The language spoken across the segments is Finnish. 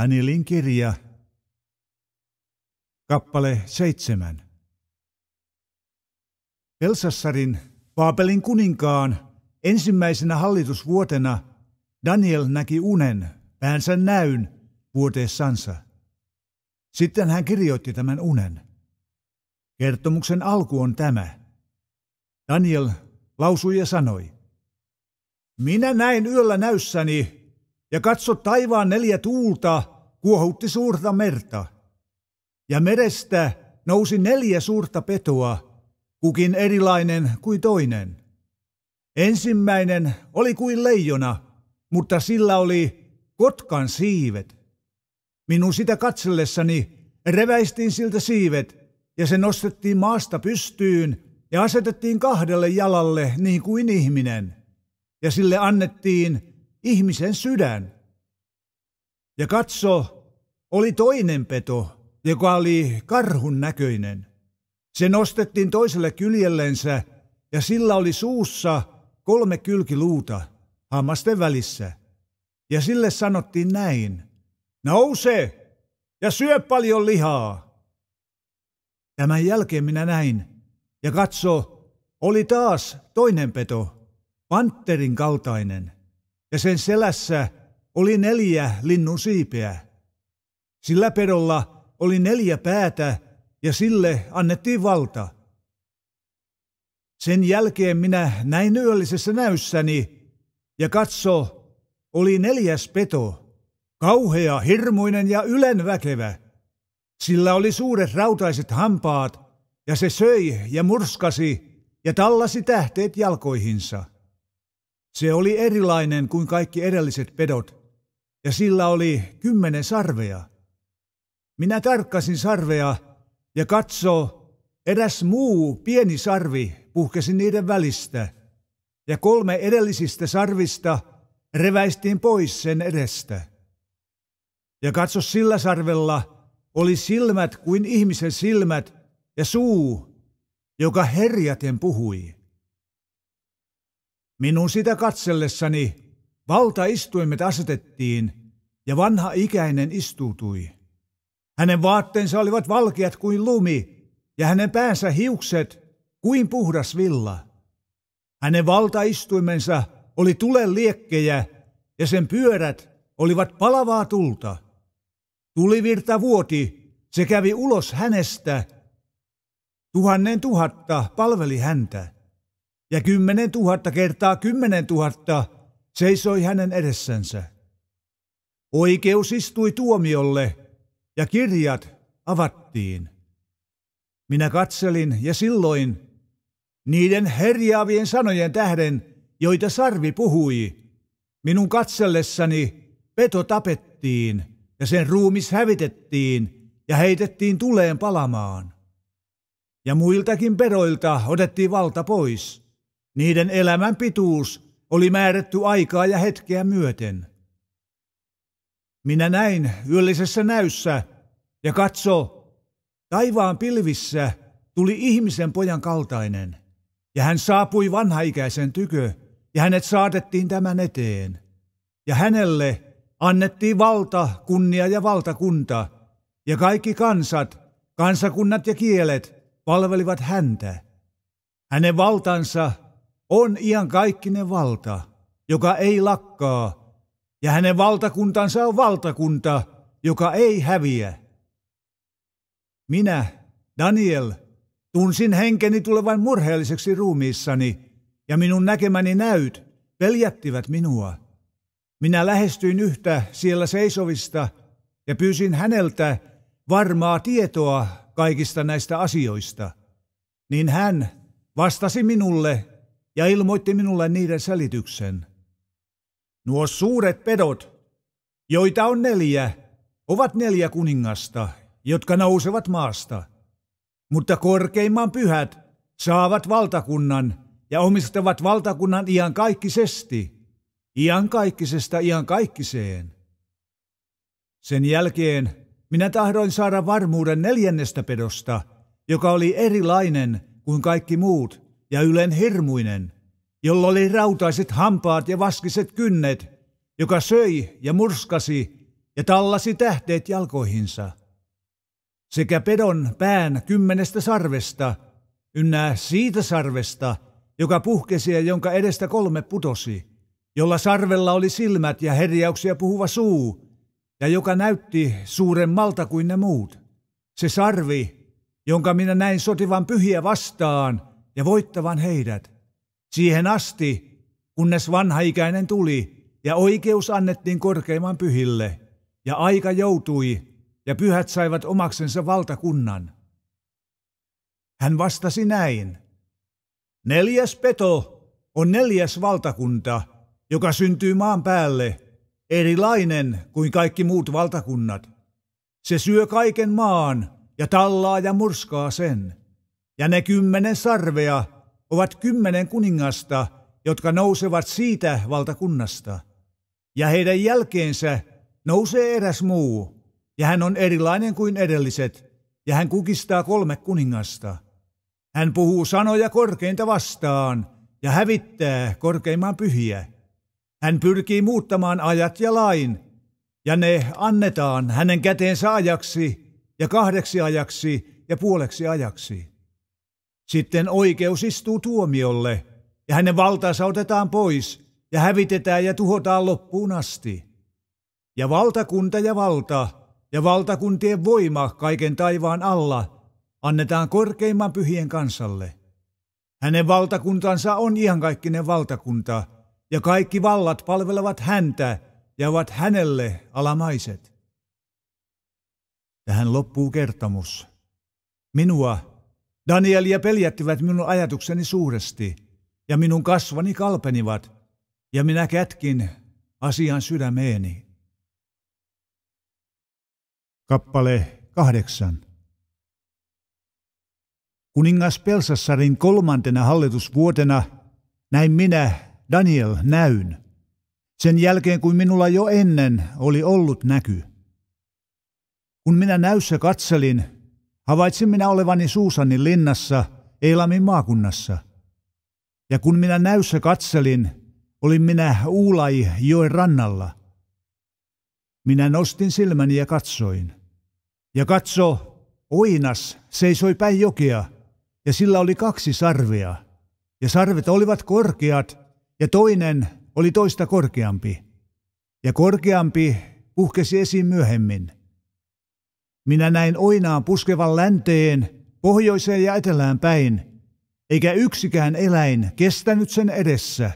Anilin kirja, kappale seitsemän. Elsassarin, Paapelin kuninkaan, ensimmäisenä hallitusvuotena Daniel näki unen, päänsä näyn, vuoteessansa. Sitten hän kirjoitti tämän unen. Kertomuksen alku on tämä. Daniel lausui ja sanoi, Minä näin yöllä näyssäni ja katso taivaan neljä tuulta, kuohutti suurta merta, ja merestä nousi neljä suurta petoa, kukin erilainen kuin toinen. Ensimmäinen oli kuin leijona, mutta sillä oli kotkan siivet. Minun sitä katsellessani reväistiin siltä siivet, ja se nostettiin maasta pystyyn ja asetettiin kahdelle jalalle niin kuin ihminen, ja sille annettiin ihmisen sydän. Ja katso, oli toinen peto, joka oli karhun näköinen. Se nostettiin toiselle kyljellensä ja sillä oli suussa kolme kylkiluuta hammasten välissä. Ja sille sanottiin näin, nouse ja syö paljon lihaa. Tämän jälkeen minä näin ja katso, oli taas toinen peto, panterin kaltainen, ja sen selässä oli neljä linnun siipeä. Sillä pedolla oli neljä päätä ja sille annettiin valta. Sen jälkeen minä näin yöllisessä näyssäni ja katso, oli neljäs peto, kauhea, hirmuinen ja ylenväkevä. Sillä oli suuret rautaiset hampaat ja se söi ja murskasi ja tallasi tähteet jalkoihinsa. Se oli erilainen kuin kaikki edelliset pedot – ja sillä oli kymmenen sarvea. Minä tarkkasin sarvea ja katso, eräs muu pieni sarvi puhkesi niiden välistä, ja kolme edellisistä sarvista reväistiin pois sen edestä. Ja katso sillä sarvella oli silmät kuin ihmisen silmät ja suu, joka herjaten puhui. Minun sitä katsellessani Valtaistuimet asetettiin ja vanha ikäinen istuutui. Hänen vaatteensa olivat valkeat kuin lumi ja hänen päänsä hiukset kuin puhdas villa. Hänen valtaistuimensa oli tulen liekkejä ja sen pyörät olivat palavaa tulta. Tulivirta vuoti, se kävi ulos hänestä. Tuhannen tuhatta palveli häntä ja kymmenen tuhatta kertaa kymmenen tuhatta seisoi hänen edessänsä. Oikeus istui tuomiolle ja kirjat avattiin. Minä katselin ja silloin niiden herjaavien sanojen tähden, joita Sarvi puhui, minun katsellessani peto tapettiin ja sen ruumis hävitettiin ja heitettiin tuleen palamaan. Ja muiltakin peroilta otettiin valta pois. Niiden elämän pituus oli määrätty aikaa ja hetkeä myöten. Minä näin yöllisessä näyssä ja katso, taivaan pilvissä tuli ihmisen pojan kaltainen, ja hän saapui vanhaikäisen tykö, ja hänet saatettiin tämän eteen. Ja hänelle annettiin valta, kunnia ja valtakunta, ja kaikki kansat, kansakunnat ja kielet palvelivat häntä. Hänen valtansa on kaikkinen valta, joka ei lakkaa, ja hänen valtakuntansa on valtakunta, joka ei häviä. Minä, Daniel, tunsin henkeni tulevan murheelliseksi ruumiissani, ja minun näkemäni näyt peljättivät minua. Minä lähestyin yhtä siellä seisovista ja pyysin häneltä varmaa tietoa kaikista näistä asioista. Niin hän vastasi minulle ja ilmoitti minulle niiden selityksen. Nuo suuret pedot, joita on neljä, ovat neljä kuningasta, jotka nousevat maasta. Mutta korkeimman pyhät saavat valtakunnan ja omistavat valtakunnan iankaikkisesti, iankaikkisesta iankaikkiseen. Sen jälkeen minä tahdoin saada varmuuden neljännestä pedosta, joka oli erilainen kuin kaikki muut – ja ylen hirmuinen, jolla oli rautaiset hampaat ja vaskiset kynnet, joka söi ja murskasi ja tallasi tähteet jalkoihinsa. Sekä pedon pään kymmenestä sarvesta, ynnää siitä sarvesta, joka puhkesi ja jonka edestä kolme putosi, jolla sarvella oli silmät ja herjauksia puhuva suu, ja joka näytti suuremmalta kuin ne muut. Se sarvi, jonka minä näin sotivan pyhiä vastaan – ja voittavan heidät. Siihen asti, kunnes vanhaikäinen tuli ja oikeus annettiin korkeimman pyhille, ja aika joutui ja pyhät saivat omaksensa valtakunnan. Hän vastasi näin. Neljäs peto on neljäs valtakunta, joka syntyy maan päälle, erilainen kuin kaikki muut valtakunnat. Se syö kaiken maan ja tallaa ja murskaa sen. Ja ne kymmenen sarvea ovat kymmenen kuningasta, jotka nousevat siitä valtakunnasta. Ja heidän jälkeensä nousee eräs muu, ja hän on erilainen kuin edelliset, ja hän kukistaa kolme kuningasta. Hän puhuu sanoja korkeinta vastaan ja hävittää korkeimman pyhiä. Hän pyrkii muuttamaan ajat ja lain, ja ne annetaan hänen käteensä ajaksi ja kahdeksi ajaksi ja puoleksi ajaksi. Sitten oikeus istuu tuomiolle, ja hänen valtaansa otetaan pois, ja hävitetään ja tuhotaan loppuun asti. Ja valtakunta ja valta, ja valtakuntien voima kaiken taivaan alla, annetaan korkeimman pyhien kansalle. Hänen valtakuntansa on iankaikkinen valtakunta, ja kaikki vallat palvelevat häntä ja ovat hänelle alamaiset. Tähän loppuu kertomus. Minua Danielia peljättivät minun ajatukseni suuresti, ja minun kasvani kalpenivat, ja minä kätkin asian sydämeeni. Kappale kahdeksan. Kuningas Pelsassarin kolmantena hallitusvuotena näin minä, Daniel, näyn. Sen jälkeen kuin minulla jo ennen oli ollut näky. Kun minä näyssä katselin, Havaitsin minä olevani Suusani linnassa, Eilamin maakunnassa. Ja kun minä näyssä katselin, olin minä Uulai joen rannalla. Minä nostin silmäni ja katsoin. Ja katso, oinas seisoi päin jokea, ja sillä oli kaksi sarvea. Ja sarvet olivat korkeat, ja toinen oli toista korkeampi. Ja korkeampi puhkesi esiin myöhemmin – minä näin oinaan puskevan länteen, pohjoiseen ja etelään päin, eikä yksikään eläin kestänyt sen edessä,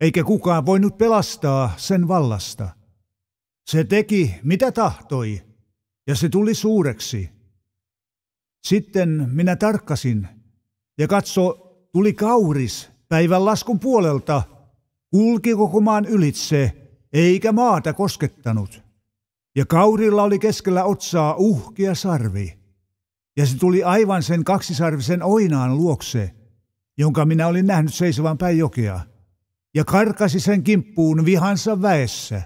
eikä kukaan voinut pelastaa sen vallasta. Se teki, mitä tahtoi, ja se tuli suureksi. Sitten minä tarkkasin, ja katso, tuli kauris päivän laskun puolelta, kulki koko maan ylitse, eikä maata koskettanut. Ja kaurilla oli keskellä otsaa uhkea sarvi. Ja se tuli aivan sen kaksisarvisen oinaan luokse, jonka minä olin nähnyt seisovan päin jokea. Ja karkasi sen kimppuun vihansa väessä.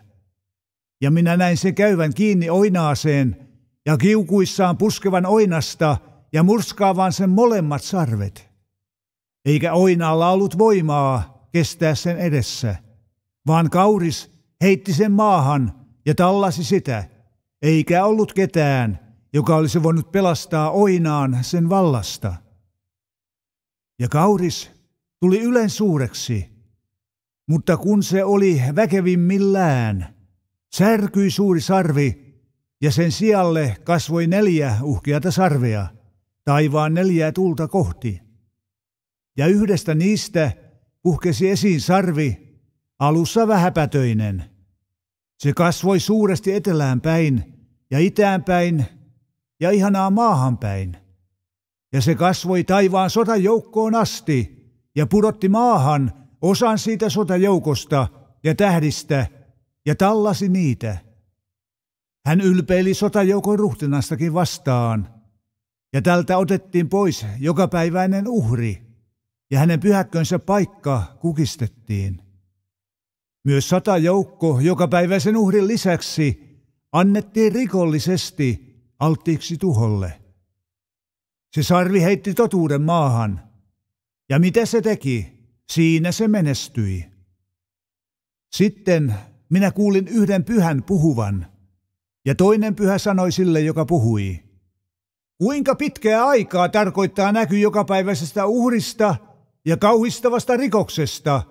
Ja minä näin sen käyvän kiinni oinaaseen ja kiukuissaan puskevan oinasta ja murskaavan sen molemmat sarvet. Eikä oinaalla ollut voimaa kestää sen edessä, vaan kauris heitti sen maahan – ja tallasi sitä, eikä ollut ketään, joka olisi voinut pelastaa oinaan sen vallasta. Ja kauris tuli ylen suureksi, mutta kun se oli väkevimmillään, särkyi suuri sarvi, ja sen sijalle kasvoi neljä uhkeata sarvea, taivaan neljää tulta kohti. Ja yhdestä niistä puhkesi esiin sarvi, alussa vähäpätöinen – se kasvoi suuresti etelään päin ja itään päin ja ihanaa maahan päin. Ja se kasvoi taivaan sotajoukkoon asti ja pudotti maahan osan siitä sotajoukosta ja tähdistä ja tallasi niitä. Hän ylpeili sotajoukon ruhtinastakin vastaan, ja tältä otettiin pois jokapäiväinen uhri, ja hänen pyhäkkönsä paikka kukistettiin. Myös sata joukko päiväisen uhrin lisäksi annettiin rikollisesti alttiiksi tuholle. Se sarvi heitti totuuden maahan. Ja mitä se teki? Siinä se menestyi. Sitten minä kuulin yhden pyhän puhuvan, ja toinen pyhä sanoi sille, joka puhui. Kuinka pitkää aikaa tarkoittaa näky jokapäiväisestä uhrista ja kauhistavasta rikoksesta?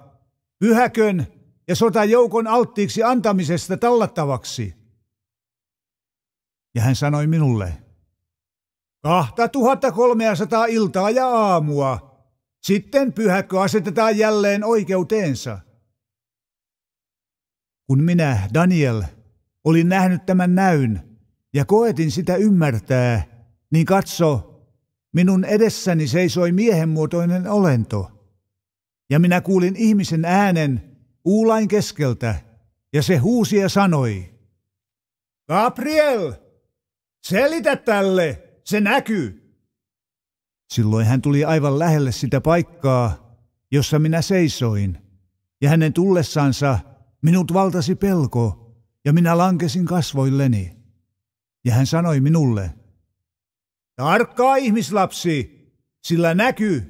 Pyhäkön ja sotajoukon alttiiksi antamisesta tallattavaksi. Ja hän sanoi minulle, 2300 iltaa ja aamua, sitten pyhäkkö asetetaan jälleen oikeuteensa. Kun minä, Daniel, olin nähnyt tämän näyn ja koetin sitä ymmärtää, niin katso, minun edessäni seisoi miehenmuotoinen olento. Ja minä kuulin ihmisen äänen, kuulain keskeltä, ja se huusi ja sanoi, Gabriel, selitä tälle, se näkyy. Silloin hän tuli aivan lähelle sitä paikkaa, jossa minä seisoin, ja hänen tullessansa minut valtasi pelko, ja minä lankesin kasvoilleni. Ja hän sanoi minulle, Tarkkaa ihmislapsi, sillä näky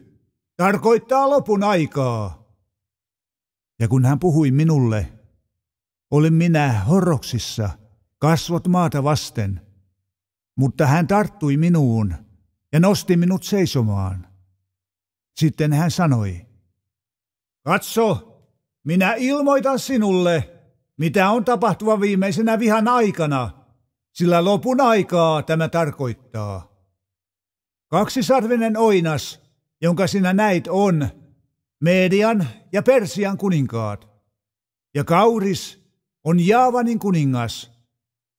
tarkoittaa lopun aikaa. Ja kun hän puhui minulle, olen minä horroksissa, kasvot maata vasten. Mutta hän tarttui minuun ja nosti minut seisomaan. Sitten hän sanoi, katso, minä ilmoitan sinulle, mitä on tapahtuva viimeisenä vihan aikana, sillä lopun aikaa tämä tarkoittaa. Kaksisarvinen oinas, jonka sinä näit, on, Median ja Persian kuninkaat. Ja Kauris on Jaavanin kuningas.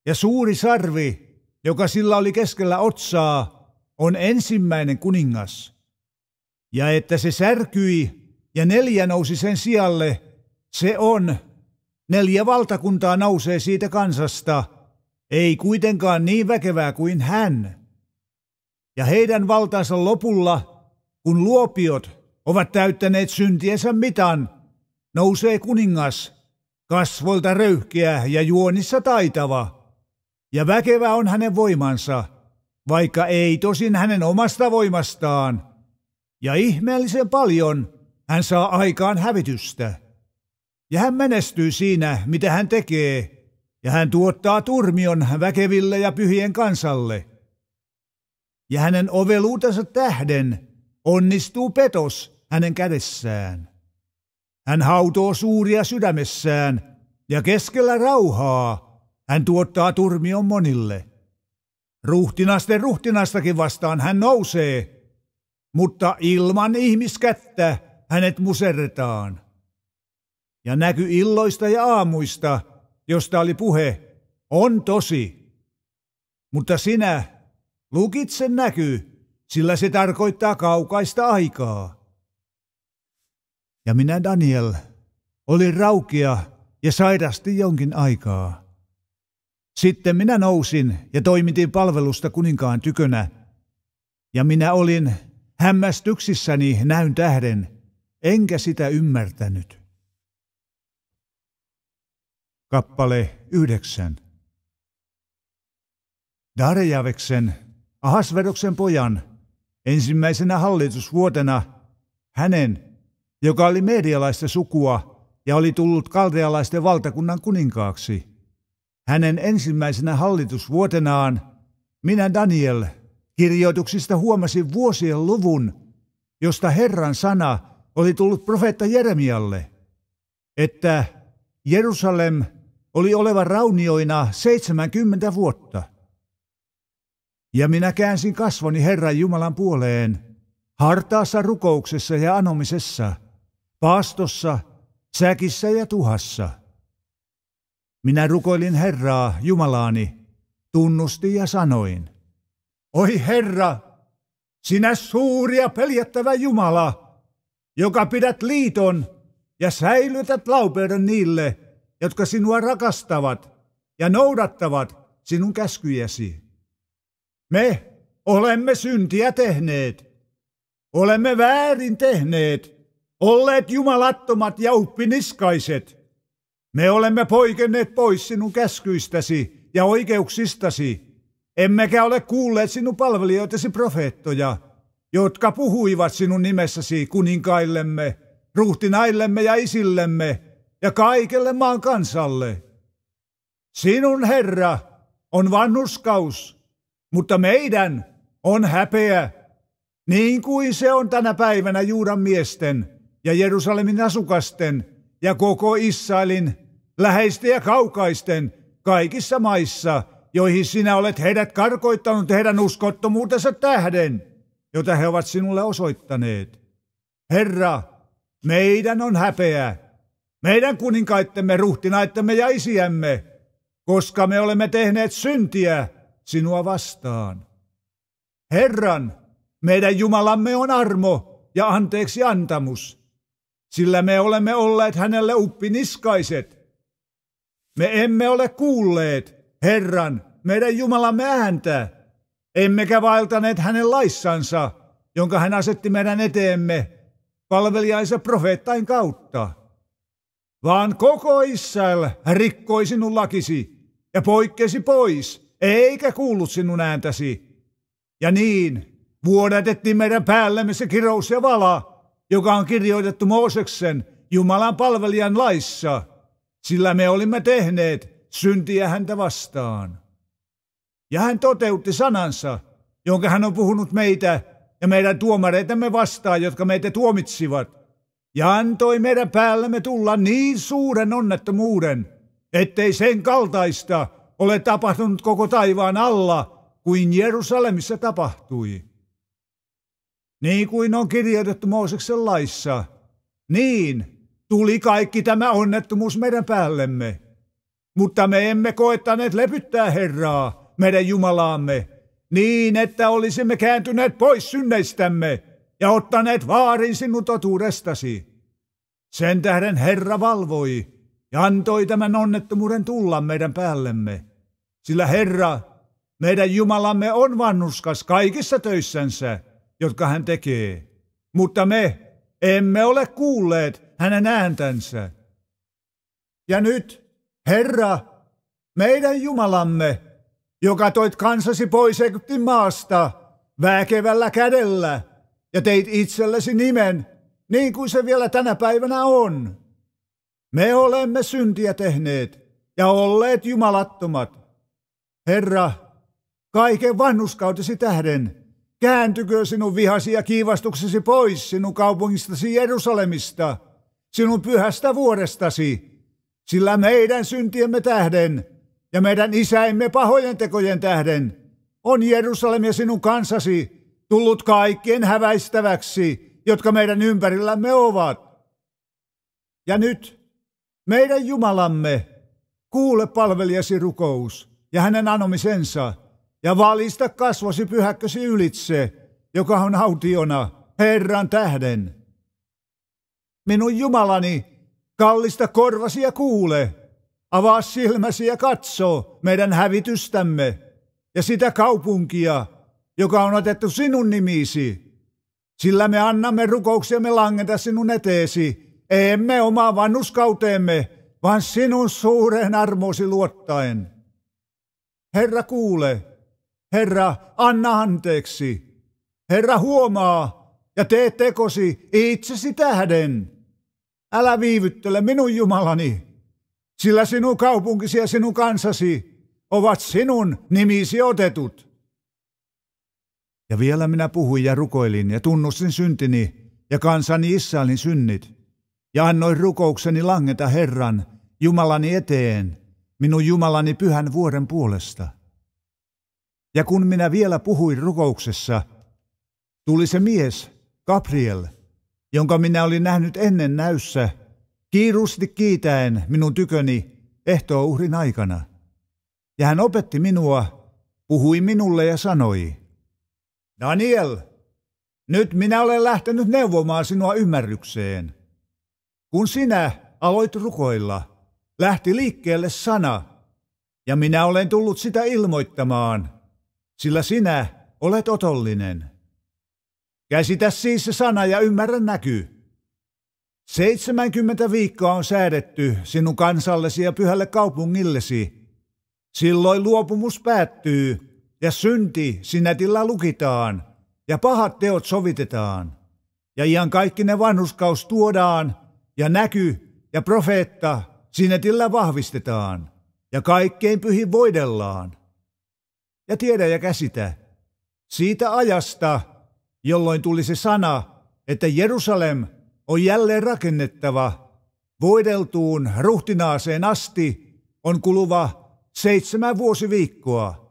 Ja suuri sarvi, joka sillä oli keskellä otsaa, on ensimmäinen kuningas. Ja että se särkyi ja neljä nousi sen sijalle, se on. Neljä valtakuntaa nousee siitä kansasta, ei kuitenkaan niin väkevää kuin hän. Ja heidän valtansa lopulla, kun luopiot ovat täyttäneet syntiensä mitan. Nousee kuningas, kasvolta röyhkeä ja juonissa taitava. Ja väkevä on hänen voimansa, vaikka ei tosin hänen omasta voimastaan. Ja ihmeellisen paljon hän saa aikaan hävitystä. Ja hän menestyy siinä, mitä hän tekee, ja hän tuottaa turmion väkeville ja pyhien kansalle. Ja hänen oveluutensa tähden onnistuu petos hänen kädessään. Hän hautoo suuria sydämessään ja keskellä rauhaa hän tuottaa turmion monille. Ruhtinasten ruhtinastakin vastaan hän nousee, mutta ilman ihmiskättä hänet muserretaan. Ja näky illoista ja aamuista, josta oli puhe, on tosi. Mutta sinä lukitse näky, sillä se tarkoittaa kaukaista aikaa. Ja minä Daniel oli raukea ja sairasti jonkin aikaa. Sitten minä nousin ja toimitin palvelusta kuninkaan tykönä. Ja minä olin hämmästyksissäni näyn tähden, enkä sitä ymmärtänyt. Kappale 9. Darjaveksen, Ahasvedoksen pojan, ensimmäisenä hallitusvuotena, hänen joka oli medialaista sukua ja oli tullut kaldealaisten valtakunnan kuninkaaksi. Hänen ensimmäisenä hallitusvuotenaan minä Daniel kirjoituksista huomasin vuosien luvun, josta Herran sana oli tullut profeetta Jeremialle, että Jerusalem oli oleva raunioina 70 vuotta. Ja minä käänsin kasvoni Herran Jumalan puoleen, hartaassa rukouksessa ja anomisessa – paastossa, säkissä ja tuhassa. Minä rukoilin Herraa, Jumalaani, tunnusti ja sanoin, Oi Herra, sinä suuri ja peljättävä Jumala, joka pidät liiton ja säilytät laupeuden niille, jotka sinua rakastavat ja noudattavat sinun käskyjäsi. Me olemme syntiä tehneet, olemme väärin tehneet, olleet jumalattomat ja uppiniskaiset. Me olemme poikenneet pois sinun käskyistäsi ja oikeuksistasi, emmekä ole kuulleet sinun palvelijoitesi profeettoja, jotka puhuivat sinun nimessäsi kuninkaillemme, ruhtinaillemme ja isillemme ja kaikelle maan kansalle. Sinun Herra on vannuskaus, mutta meidän on häpeä, niin kuin se on tänä päivänä Juudan miesten – ja Jerusalemin asukasten ja koko Israelin läheisten ja kaukaisten kaikissa maissa, joihin sinä olet heidät karkoittanut heidän uskottomuutensa tähden, jota he ovat sinulle osoittaneet. Herra, meidän on häpeä, meidän kuninkaittemme, ruhtinaittemme ja isiämme, koska me olemme tehneet syntiä sinua vastaan. Herran, meidän Jumalamme on armo ja anteeksi antamus – sillä me olemme olleet hänelle uppiniskaiset. Me emme ole kuulleet Herran, meidän Jumalamme ääntä, emmekä vaeltaneet hänen laissansa, jonka hän asetti meidän eteemme palvelijaisen profeettain kautta. Vaan koko Israel rikkoi sinun lakisi ja poikkesi pois, eikä kuullut sinun ääntäsi. Ja niin vuodatettiin meidän päällemme se kirous ja vala, joka on kirjoitettu Mooseksen Jumalan palvelijan laissa, sillä me olimme tehneet syntiä häntä vastaan. Ja hän toteutti sanansa, jonka hän on puhunut meitä ja meidän tuomareitamme vastaan, jotka meitä tuomitsivat, ja antoi meidän päällemme tulla niin suuren onnettomuuden, ettei sen kaltaista ole tapahtunut koko taivaan alla kuin Jerusalemissa tapahtui niin kuin on kirjoitettu Mooseksen laissa. Niin, tuli kaikki tämä onnettomuus meidän päällemme. Mutta me emme koettaneet lepyttää Herraa, meidän Jumalaamme, niin että olisimme kääntyneet pois synneistämme ja ottaneet vaarin sinun totuudestasi. Sen tähden Herra valvoi ja antoi tämän onnettomuuden tulla meidän päällemme. Sillä Herra, meidän Jumalamme on vannuskas kaikissa töissänsä, jotka hän tekee. Mutta me emme ole kuulleet hänen ääntänsä. Ja nyt, Herra, meidän Jumalamme, joka toit kansasi pois Egyptin maasta väkevällä kädellä ja teit itsellesi nimen, niin kuin se vielä tänä päivänä on. Me olemme syntiä tehneet ja olleet jumalattomat. Herra, kaiken vannuskautesi tähden, Kääntykö sinun vihasi ja kiivastuksesi pois sinun kaupungistasi Jerusalemista, sinun pyhästä vuodestasi, sillä meidän syntiemme tähden ja meidän isäimme pahojen tekojen tähden on Jerusalem ja sinun kansasi tullut kaikkien häväistäväksi, jotka meidän ympärillämme ovat. Ja nyt, meidän Jumalamme, kuule palvelijasi rukous ja hänen anomisensa – ja valista kasvosi pyhäkkösi ylitse, joka on autiona Herran tähden. Minun Jumalani, kallista korvasi ja kuule, avaa silmäsi ja katso meidän hävitystämme ja sitä kaupunkia, joka on otettu sinun nimisi. Sillä me annamme rukouksiamme langeta sinun eteesi, emme omaa vannuskauteemme, vaan sinun suureen armosi luottaen. Herra kuule, Herra, anna anteeksi. Herra, huomaa ja tee tekosi itsesi tähden. Älä viivyttele minun Jumalani, sillä sinun kaupunkisi ja sinun kansasi ovat sinun nimisi otetut. Ja vielä minä puhuin ja rukoilin ja tunnustin syntini ja kansani Israelin synnit. Ja annoin rukoukseni langeta Herran, Jumalani eteen, minun Jumalani pyhän vuoren puolesta. Ja kun minä vielä puhuin rukouksessa, tuli se mies, Gabriel, jonka minä olin nähnyt ennen näyssä, kiirusti kiitäen minun tyköni uhrin aikana. Ja hän opetti minua, puhui minulle ja sanoi, Daniel, nyt minä olen lähtenyt neuvomaan sinua ymmärrykseen. Kun sinä aloit rukoilla, lähti liikkeelle sana, ja minä olen tullut sitä ilmoittamaan – sillä sinä olet otollinen. Käsitä siis se sana ja ymmärrä näky. 70 viikkoa on säädetty sinun kansallesi ja pyhälle kaupungillesi. Silloin luopumus päättyy ja synti sinätillä lukitaan ja pahat teot sovitetaan. Ja ian kaikki ne vanhuskaus tuodaan ja näky ja profeetta sinetillä vahvistetaan ja kaikkein pyhin voidellaan ja tiedä ja käsitä. Siitä ajasta, jolloin tuli se sana, että Jerusalem on jälleen rakennettava, voideltuun ruhtinaaseen asti on kuluva seitsemän vuosiviikkoa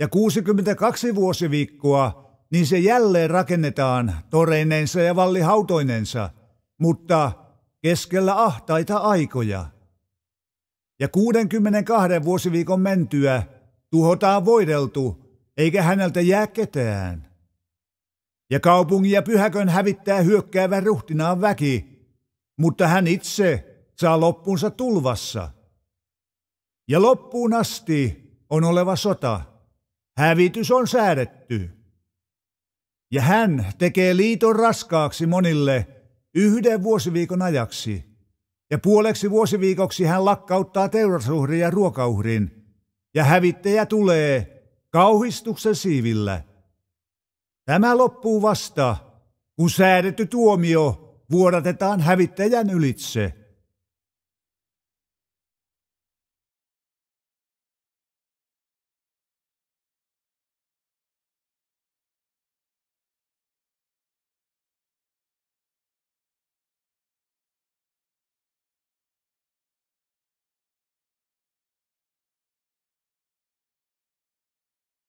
ja 62 vuosiviikkoa, niin se jälleen rakennetaan toreinensa ja vallihautoinensa, mutta keskellä ahtaita aikoja. Ja 62 vuosiviikon mentyä – tuhotaan voideltu, eikä häneltä jää ketään. Ja kaupungin ja pyhäkön hävittää hyökkäävä ruhtinaan väki, mutta hän itse saa loppuunsa tulvassa. Ja loppuun asti on oleva sota. Hävitys on säädetty. Ja hän tekee liiton raskaaksi monille yhden vuosiviikon ajaksi. Ja puoleksi vuosiviikoksi hän lakkauttaa teurasuhrin ja ruokauhrin – ja hävittäjä tulee kauhistuksen siivillä. Tämä loppuu vasta, kun säädetty tuomio vuodatetaan hävittäjän ylitse.